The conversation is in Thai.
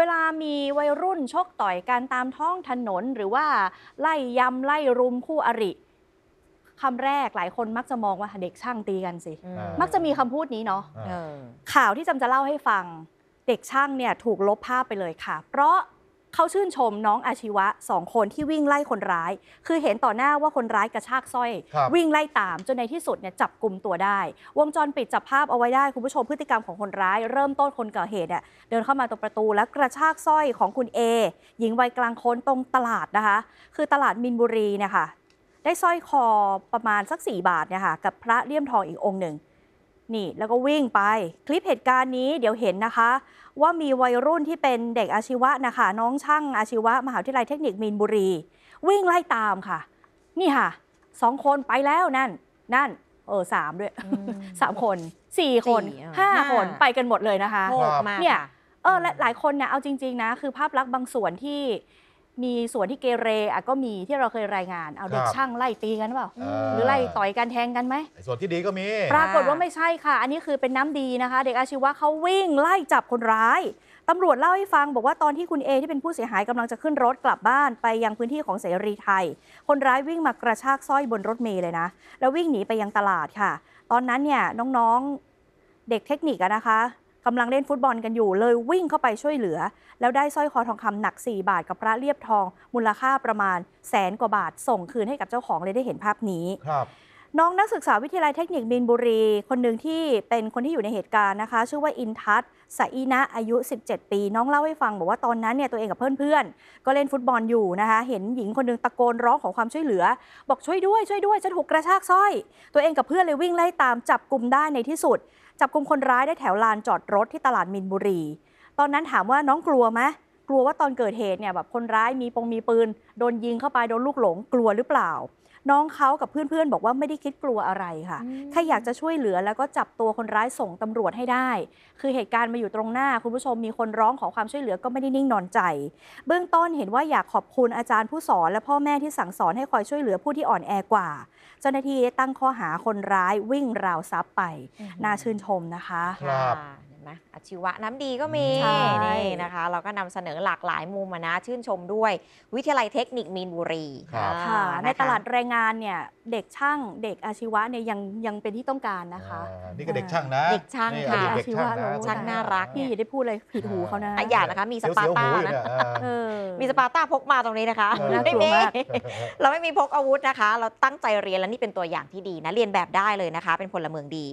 เวลามีวัยรุ่นชกต่อยกันตามท้องถนนหรือว่าไล่ยำไล่รุมคู่อริคำแรกหลายคนมักจะมองว่าเด็กช่างตีกันสิ มักจะมีคำพูดนี้เนาะข่าวที่จำจะเล่าให้ฟังเด็กช่างเนี่ยถูกลบภาพไปเลยค่ะ เพราะเขาชื่นชมน้องอาชีวะสองคนที่วิ่งไล่คนร้าย คือเห็นต่อหน้าว่าคนร้ายกระชากสร้อย วิ่งไล่ตามจนในที่สุดเนี่ยจับกลุ่มตัวได้ วงจรปิดจับภาพเอาไว้ได้คุณผู้ชมพฤติกรรมของคนร้าย เริ่มต้นคนก่อเหตุเนี่ยเดินเข้ามาตรงประตูแล้วกระชากสร้อยของคุณเอหญิงวัยกลางคนตรงตลาดนะคะ คือตลาดมินบุรีเนี่ยค่ะได้สร้อยคอประมาณสัก4บาทเนี่ยค่ะกับพระเลี่ยมทองอีกองค์หนึ่งนี่แล้วก็วิ่งไปคลิปเหตุการณ์นี้ เดี๋ยวเห็นนะคะ ว่ามีวัยรุ่นที่เป็นเด็กอาชีวะนะคะ น้องช่างอาชีวะ มหาวิทยาลัยเทคนิคมีนบุรี วิ่งไล่ตามค่ะ นี่ค่ะสองคนไปแล้วนั่น นั่นเออสามด้วยสามคนสี่คนห้าคนไปกันหมดเลยนะคะเนี่ยเออหลายคนเนี่ยเอาจริง ๆ นะ คือภาพลักษณ์บางส่วนที่มีส่วนที่เกเรอ่ะก็มีที่เราเคยรายงาน เอาเด็กช่างไล่ตีกันเปล่าหรือไล่ต่อยกันแทงกันไหมส่วนที่ดีก็มี ปรากฏว่าไม่ใช่ค่ะ อันนี้คือเป็นน้ำดีนะคะ เด็กอาชีวะเขาวิ่งไล่จับคนร้ายตำรวจเล่าให้ฟังบอกว่าตอนที่คุณเอที่เป็นผู้เสียหายกำลังจะขึ้นรถกลับบ้านไปยังพื้นที่ของเสรีไทย คนร้ายวิ่งมากระชากสร้อยบนรถเมล์เลยนะแล้ววิ่งหนีไปยังตลาดค่ะ ตอนนั้นเนี่ยน้องๆเด็กเทคนิคอะนะคะกำลังเล่นฟุตบอลกันอยู่เลยวิ่งเข้าไปช่วยเหลือ แล้วได้สร้อยคอทองคำหนัก 4 บาทกับพระเลียบทองมูลค่าประมาณแสนกว่าบาทส่งคืนให้กับเจ้าของเลยได้เห็นภาพนี้ครับน้องนักศึกษาวิทยาลัยเทคนิคมีนบุรี คนหนึ่งที่เป็นคนที่อยู่ในเหตุการณ์นะคะชื่อว่าอินทัศสอีนะอายุ 17ปีน้องเล่าให้ฟัง บอกว่าตอนนั้นเนี่ยตัวเองกับเพื่อนๆก็เล่นฟุตบอลอยู่นะคะเห็นหญิงคนหนึ่งตะโกนร้องขอความช่วยเหลือ บอกช่วยด้วยช่วยด้วยจะถูกกระชากสร้อย ตัวเองกับเพื่อนเลยวิ่งไล่ตามจับกลุ่มได้ในที่สุด จับกลุ่มคนร้ายได้แถวลานจอดรถที่ตลาดมินบุรี ตอนนั้นถามว่าน้องกลัวไหมกลัวว่าตอนเกิดเหตุเนี่ยแบบคนร้ายมีปงมีปืนโดนยิงเข้าไปโดนลูกหลงกลัวหรือเปล่า น้องเขากับเพื่อนๆ บอกว่าไม่ได้คิดกลัวอะไรค่ะแค่อยากจะช่วยเหลือแล้วก็จับตัวคนร้ายส่งตำรวจให้ได้ คือเหตุการณ์มาอยู่ตรงหน้าคุณผู้ชมมีคนร้องขอความช่วยเหลือก็ไม่ได้นิ่งนอนใจ เบื้องต้นเห็นว่าอยากขอบคุณอาจารย์ผู้สอน และพ่อแม่ที่สั่งสอนให้คอยช่วยเหลือผู้ที่อ่อนแอกว่า เจ้าหน้าที่ตั้งข้อหาคนร้ายวิ่งราวทรัพย์ไปน่าชื่นชมนะคะครับนะอาชีวะน้ำดีก็มีใช่นี่นะคะ เราก็นำเสนอหลากหลายมุมนะชื่นชมด้วย วิทยาลัยเทคนิคมีนบุรีคค่ะอในตลาดแรงงานเนี่ย เด็กช่างเด็กอาชีวะเนี่ยยังยังเป็นที่ต้องการนะคะนี่ก็เด็กช่างนะเด็กช่างนี่อีวค่ะเดกชานะช่างน่ารักพี่อย่าได้พูดอะไรผิดหูเขานะอย่านะคะมีสปาร์ต้านะมีสปาร์ต้าพกมาตรงนี้นะคะไม่มีเราไม่มีพกอาวุธนะคะ เราตั้งใจเรียนและนี่เป็นตัวอย่างที่ดีนะเรียนแบบได้เลยนะคะ เป็นพลเมืองดี